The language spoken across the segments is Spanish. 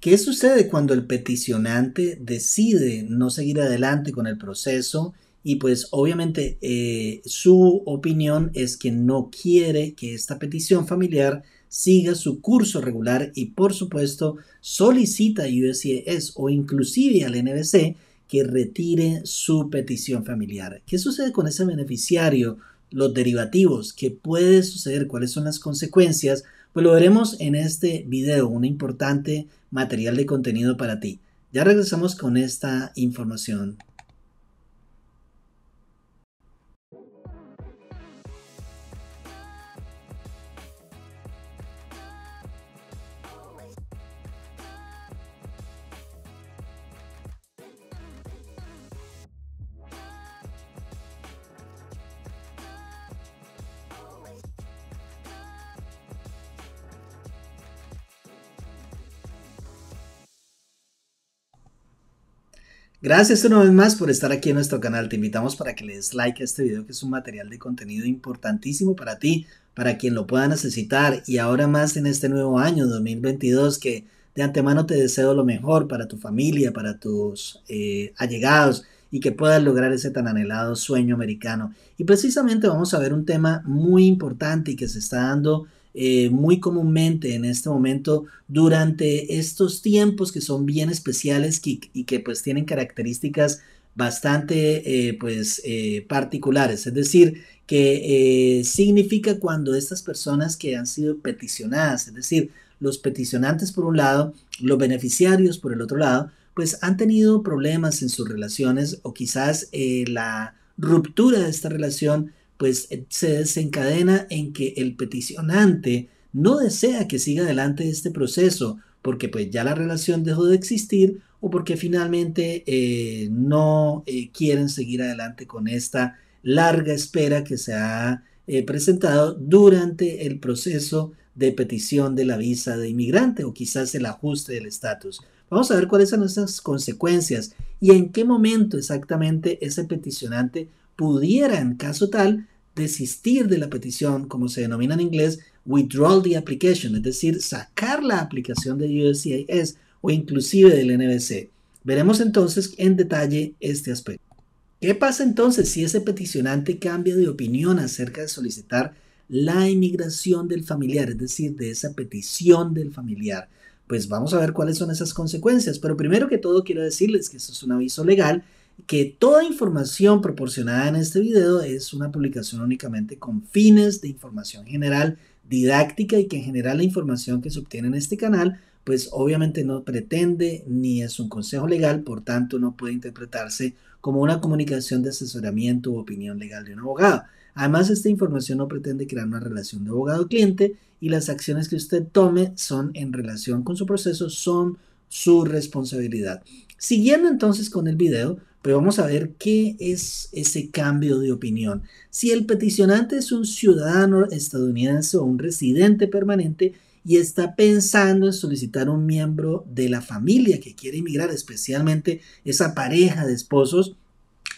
¿Qué sucede cuando el peticionante decide no seguir adelante con el proceso? Y pues obviamente eh, su opinión es que no quiere que esta petición familiar siga su curso regular y por supuesto solicita a USCIS o inclusive al NBC que retire su petición familiar. ¿Qué sucede con ese beneficiario? Los derivativos, ¿qué puede suceder? ¿Cuáles son las consecuencias? Pues lo veremos en este video, un importante material de contenido para ti. Ya regresamos con esta información Gracias una vez más por estar aquí en nuestro canal. Te invitamos para que le des like a este video que es un material de contenido importantísimo para ti, para quien lo pueda necesitar y ahora más en este nuevo año 2022 que de antemano te deseo lo mejor para tu familia, para tus eh, allegados y que puedas lograr ese tan anhelado sueño americano. Y precisamente vamos a ver un tema muy importante y que se está dando eh, muy comúnmente en este momento durante estos tiempos que son bien especiales y, que pues tienen características bastante eh, pues eh, particulares, es decir, que significa cuando estas personas que han sido peticionadas, es decir, los peticionantes por un lado, los beneficiarios por el otro lado, pues han tenido problemas en sus relaciones o quizás la ruptura de esta relación pues eh, se desencadena en que el peticionante no desea que siga adelante este proceso porque pues ya la relación dejó de existir o porque finalmente eh, no eh, quieren seguir adelante con esta larga espera que se ha presentado durante el proceso de petición de la visa de inmigrante o quizás el ajuste del estatus. Vamos a ver cuáles son esas consecuencias y en qué momento exactamente ese peticionante pudiera, en caso tal, desistir de la petición, como se denomina en inglés, withdraw the application, es decir, sacar la aplicación de USCIS o inclusive del NBC. Veremos entonces en detalle este aspecto. ¿Qué pasa entonces si ese peticionante cambia de opinión acerca de solicitar la inmigración del familiar, es decir, de esa petición del familiar? Pues vamos a ver cuáles son esas consecuencias, pero primero que todo quiero decirles que esto es un aviso legal que toda información proporcionada en este video es una publicación únicamente con fines de información general, didáctica y que en general la información que se obtiene en este canal pues obviamente no pretende ni es un consejo legal, por tanto no puede interpretarse como una comunicación de asesoramiento u opinión legal de un abogado. Además, esta información no pretende crear una relación de abogado-cliente y las acciones que usted tome son en relación con su proceso, son su responsabilidad. Siguiendo entonces con el video, pero vamos a ver qué es ese cambio de opinión. Si el peticionante es un ciudadano estadounidense o un residente permanente y está pensando en solicitar un miembro de la familia que quiere emigrar, especialmente esa pareja de esposos,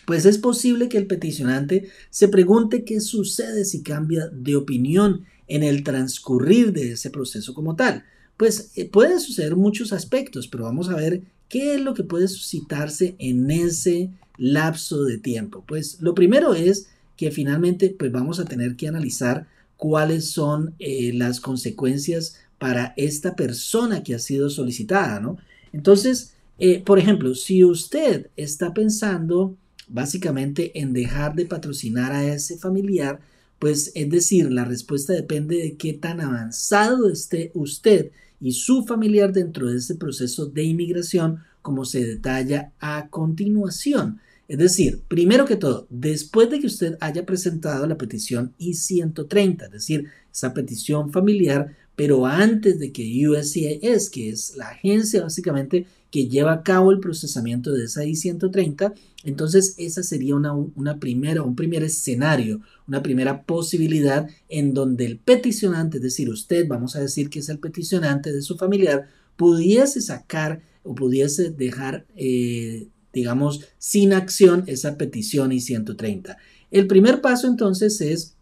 pues es posible que el peticionante se pregunte qué sucede si cambia de opinión en el transcurrir de ese proceso como tal. Pues eh, pueden suceder muchos aspectos, pero vamos a ver ¿Qué es lo que puede suscitarse en ese lapso de tiempo? Pues lo primero es que finalmente pues vamos a tener que analizar cuáles son eh, las consecuencias para esta persona que ha sido solicitada, ¿no? Entonces, eh, por ejemplo, si usted está pensando básicamente en dejar de patrocinar a ese familiar, pues es decir, la respuesta depende de qué tan avanzado esté usted y su familiar dentro de ese proceso de inmigración, como se detalla a continuación. Es decir, primero que todo, después de que usted haya presentado la petición I-130, es decir, esa petición familiar, pero antes de que USCIS, que es la agencia básicamente que lleva a cabo el procesamiento de esa I-130, entonces esa sería una, primera, un primer escenario, una primera posibilidad en donde el peticionante, es decir, usted, vamos a decir que es el peticionante de su familiar, pudiese sacar o pudiese dejar, eh, digamos, sin acción esa petición I-130. El primer paso entonces es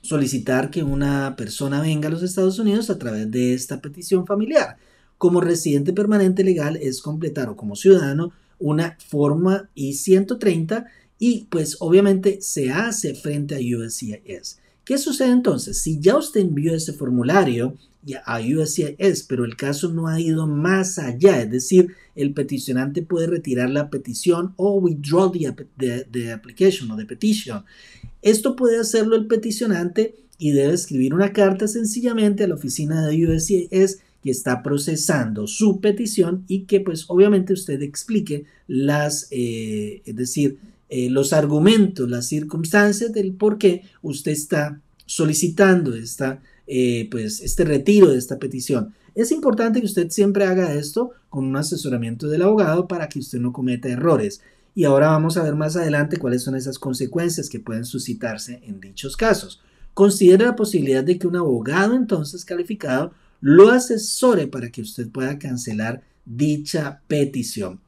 solicitar que una persona venga a los Estados Unidos a través de esta petición familiar como residente permanente legal es completar o como ciudadano una forma I-130 y pues obviamente se hace frente a USCIS. ¿Qué sucede entonces? Si ya usted envió ese formulario a USCIS, pero el caso no ha ido más allá, es decir, el peticionante puede retirar la petición o withdraw the, application o the petition. Esto puede hacerlo el peticionante y debe escribir una carta sencillamente a la oficina de USCIS que está procesando su petición y que pues obviamente usted explique las, eh, es decir, eh, los argumentos, las circunstancias del por qué usted está solicitando esta, eh, pues, este retiro de esta petición. Es importante que usted siempre haga esto con un asesoramiento del abogado para que usted no cometa errores. Y ahora vamos a ver más adelante cuáles son esas consecuencias que pueden suscitarse en dichos casos. Considere la posibilidad de que un abogado entonces calificado lo asesore para que usted pueda cancelar dicha petición.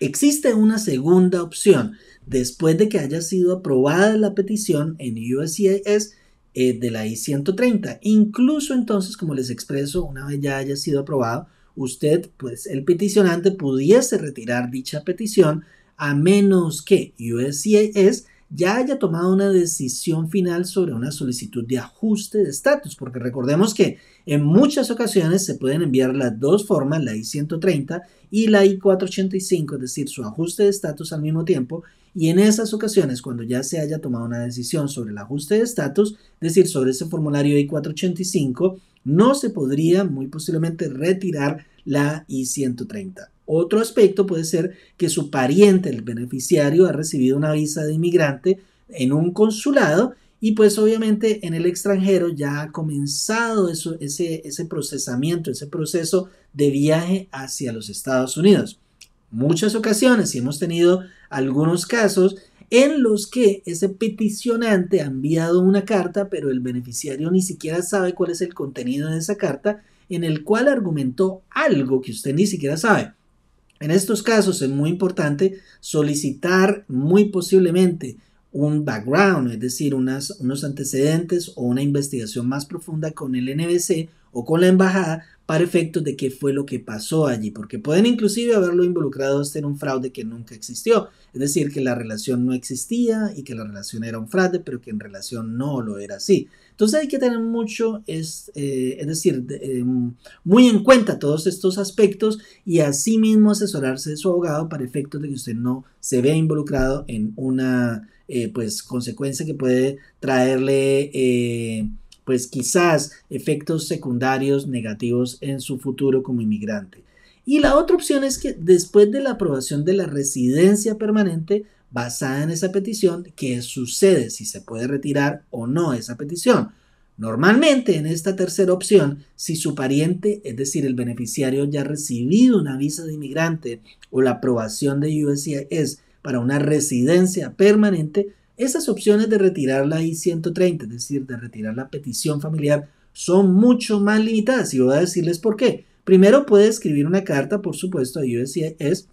Existe una segunda opción. Después de que haya sido aprobada la petición en USCIS eh, de la I-130, incluso entonces, como les expreso, una vez ya haya sido aprobado, usted, pues el peticionante pudiese retirar dicha petición a menos que USCIS ya haya tomado una decisión final sobre una solicitud de ajuste de estatus, porque recordemos que en muchas ocasiones se pueden enviar las dos formas, la I-130 y la I-485, es decir, su ajuste de estatus al mismo tiempo, y en esas ocasiones, cuando ya se haya tomado una decisión sobre el ajuste de estatus, es decir, sobre ese formulario I-485, no se podría muy posiblemente retirar la I-130. Otro aspecto puede ser que su pariente, el beneficiario, ha recibido una visa de inmigrante en un consulado y pues obviamente en el extranjero ya ha comenzado ese, ese procesamiento, ese proceso de viaje hacia los Estados Unidos. Muchas ocasiones y hemos tenido algunos casos en los que ese peticionante ha enviado una carta, pero el beneficiario ni siquiera sabe cuál es el contenido de esa carta, en el cual argumentó algo que usted ni siquiera sabe. En estos casos es muy importante solicitar muy posiblemente un background, es decir, unas, unos antecedentes o una investigación más profunda con el NBC o con la embajada para efectos de qué fue lo que pasó allí, porque pueden inclusive haberlo involucrado hasta en un fraude que nunca existió, es decir, que la relación no existía y que la relación era un fraude, pero que en relación no lo era así. Entonces hay que tener mucho, es, eh, es decir, em, muy en cuenta todos estos aspectos y asimismo asesorarse de su abogado para efectos de que usted no se vea involucrado en una eh, pues, consecuencia que puede traerle eh, pues quizás efectos secundarios negativos en su futuro como inmigrante. Y la otra opción es que después de la aprobación de la residencia permanente, basada en esa petición qué sucede si se puede retirar o no esa petición. Normalmente en esta tercera opción, si su pariente, es decir, el beneficiario ya ha recibido una visa de inmigrante o la aprobación de USCIS para una residencia permanente, esas opciones de retirar la I-130, es decir, de retirar la petición familiar, son mucho más limitadas y voy a decirles por qué. Primero puede escribir una carta, por supuesto, a USCIS,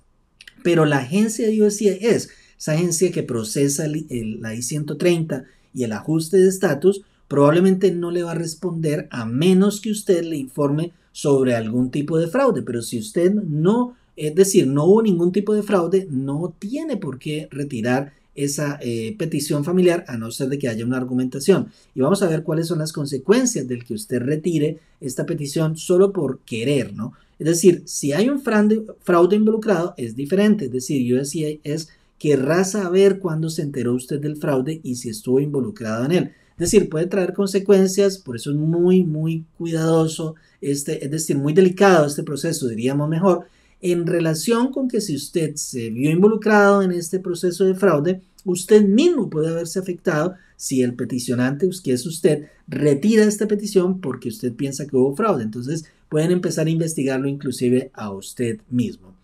pero la agencia de USCIS esa agencia que procesa la I-130 y el ajuste de estatus, probablemente no le va a responder a menos que usted le informe sobre algún tipo de fraude. Pero si usted no, es decir, no hubo ningún tipo de fraude, no tiene por qué retirar esa eh, petición familiar a no ser de que haya una argumentación. Y vamos a ver cuáles son las consecuencias del que usted retire esta petición solo por querer, ¿no? Es decir, si hay un fraude, involucrado es diferente, es decir, decía es querrá saber cuándo se enteró usted del fraude y si estuvo involucrado en él. Es decir, puede traer consecuencias, por eso es muy, muy cuidadoso, este, es decir, muy delicado este proceso, diríamos mejor, en relación con que si usted se vio involucrado en este proceso de fraude, usted mismo puede haberse afectado si el peticionante, que es usted, retira esta petición porque usted piensa que hubo fraude. Entonces pueden empezar a investigarlo inclusive a usted mismo.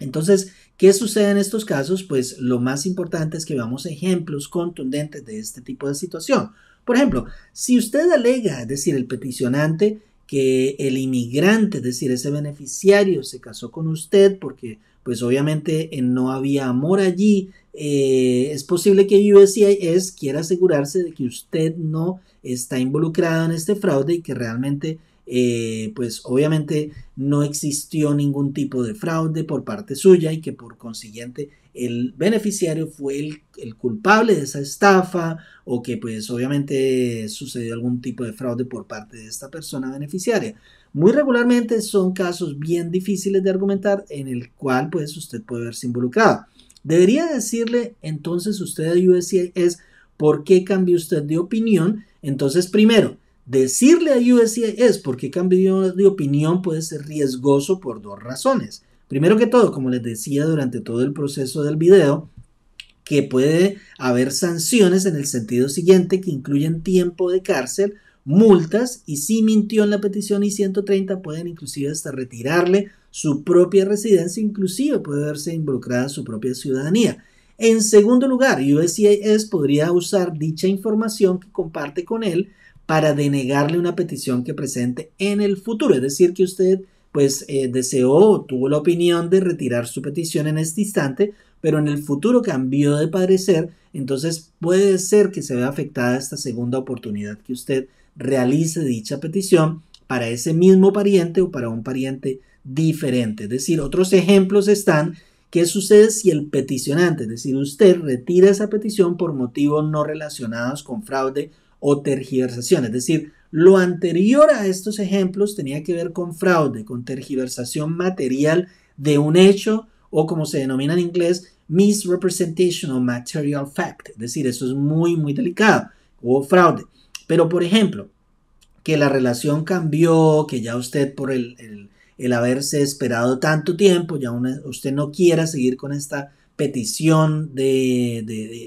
Entonces, ¿Qué sucede en estos casos? Pues lo más importante es que veamos ejemplos contundentes de este tipo de situación. Por ejemplo, si usted alega, es decir, el peticionante, que el inmigrante, es decir, ese beneficiario se casó con usted porque pues obviamente eh, no había amor allí, eh, es posible que USCIS quiera asegurarse de que usted no está involucrado en este fraude y que realmente eh, pues obviamente no existió ningún tipo de fraude por parte suya y que por consiguiente el beneficiario fue el, culpable de esa estafa o que pues obviamente sucedió algún tipo de fraude por parte de esta persona beneficiaria. Muy regularmente son casos bien difíciles de argumentar en el cual pues usted puede verse involucrado. Debería decirle entonces usted a es por qué cambió usted de opinión. Entonces primero, Decirle a U.S.I.S. es porque cambió de opinión puede ser riesgoso por dos razones. Primero que todo, como les decía durante todo el proceso del video, que puede haber sanciones en el sentido siguiente que incluyen tiempo de cárcel, multas y si mintió en la petición I-130 pueden inclusive hasta retirarle su propia residencia, inclusive puede verse involucrada su propia ciudadanía. En segundo lugar, USCIS podría usar dicha información que comparte con él para denegarle una petición que presente en el futuro. Es decir, que usted pues eh, deseó o tuvo la opinión de retirar su petición en este instante, pero en el futuro cambió de parecer, entonces puede ser que se vea afectada esta segunda oportunidad que usted realice dicha petición para ese mismo pariente o para un pariente diferente. Es decir, otros ejemplos están qué sucede si el peticionante, es decir, usted retira esa petición por motivos no relacionados con fraude o tergiversación. Es decir, lo anterior a estos ejemplos tenía que ver con fraude, con tergiversación material de un hecho o como se denomina en inglés, misrepresentation of material fact. Es decir, eso es muy, muy delicado o fraude. Pero, por ejemplo, que la relación cambió, que ya usted por el, haberse esperado tanto tiempo, ya usted no quiera seguir con esta petición de,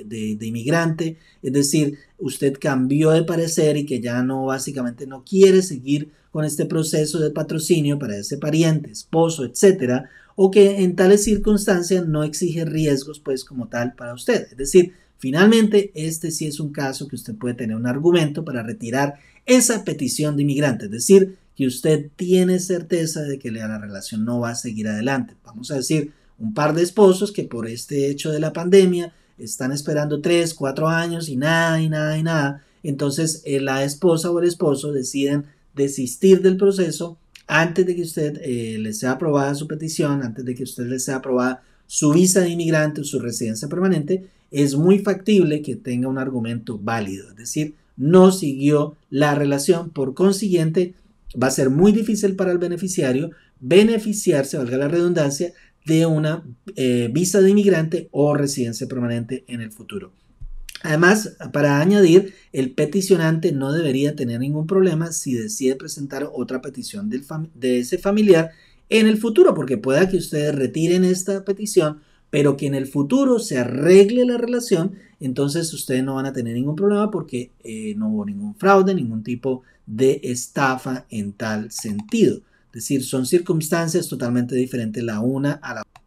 de, de, inmigrante, es decir, usted cambió de parecer y que ya no básicamente no quiere seguir con este proceso de patrocinio para ese pariente, esposo, etcétera, o que en tales circunstancias no exige riesgos pues como tal para usted, es decir, Finalmente, este sí es un caso que usted puede tener un argumento para retirar esa petición de inmigrante, es decir, que usted tiene certeza de que la relación no va a seguir adelante. Vamos a decir, un par de esposos que por este hecho de la pandemia están esperando 3, 4 años y nada, y nada, y nada. Entonces eh, la esposa o el esposo deciden desistir del proceso antes de que usted eh, le sea aprobada su petición, antes de que usted le sea aprobada su visa de inmigrante o su residencia permanente, es muy factible que tenga un argumento válido. Es decir, no siguió la relación. Por consiguiente, va a ser muy difícil para el beneficiario beneficiarse, valga la redundancia, de una eh, visa de inmigrante o residencia permanente en el futuro. Además, para añadir, el peticionante no debería tener ningún problema si decide presentar otra petición de ese familiar en el futuro, porque pueda que ustedes retiren esta petición, pero que en el futuro se arregle la relación, entonces ustedes no van a tener ningún problema porque eh, no hubo ningún fraude, ningún tipo de estafa en tal sentido. Es decir, son circunstancias totalmente diferentes la una a la otra.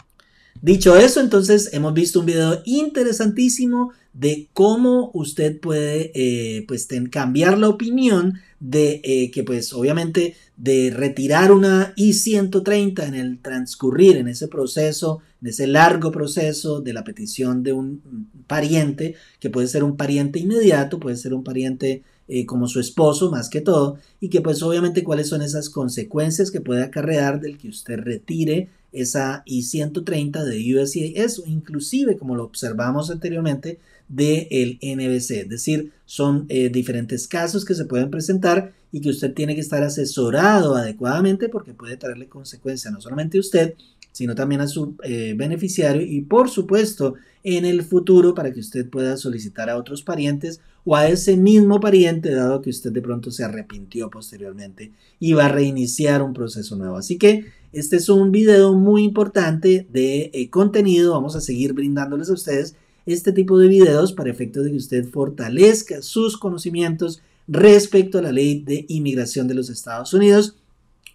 Dicho eso, entonces hemos visto un video interesantísimo de cómo usted puede eh, pues, cambiar la opinión de eh, que pues obviamente de retirar una I-130 en el transcurrir en ese proceso, en ese largo proceso de la petición de un pariente, que puede ser un pariente inmediato, puede ser un pariente eh, como su esposo más que todo, y que pues obviamente cuáles son esas consecuencias que puede acarrear del que usted retire esa I-130 de USCIS eso inclusive como lo observamos anteriormente del el NBC, es decir, son eh, diferentes casos que se pueden presentar y que usted tiene que estar asesorado adecuadamente porque puede traerle consecuencias no solamente a usted, sino también a su eh, beneficiario y por supuesto en el futuro para que usted pueda solicitar a otros parientes o a ese mismo pariente dado que usted de pronto se arrepintió posteriormente y va a reiniciar un proceso nuevo. Así que este es un video muy importante de eh, contenido, vamos a seguir brindándoles a ustedes este tipo de videos para efecto de que usted fortalezca sus conocimientos respecto a la ley de inmigración de los Estados Unidos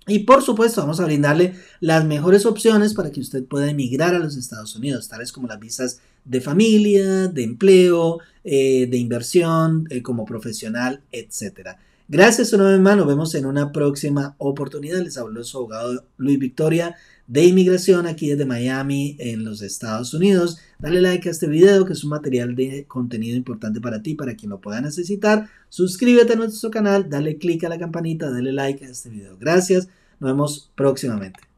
y por supuesto vamos a brindarle las mejores opciones para que usted pueda emigrar a los Estados Unidos, tales como las visas de familia, de empleo, eh, de inversión, eh, como profesional, etc. Gracias una vez más, nos vemos en una próxima oportunidad. Les habló su abogado Luis Victoria de inmigración aquí desde Miami en los Estados Unidos. Dale like a este video que es un material de contenido importante para ti, para quien lo pueda necesitar. Suscríbete a nuestro canal, dale click a la campanita, dale like a este video. Gracias, nos vemos próximamente.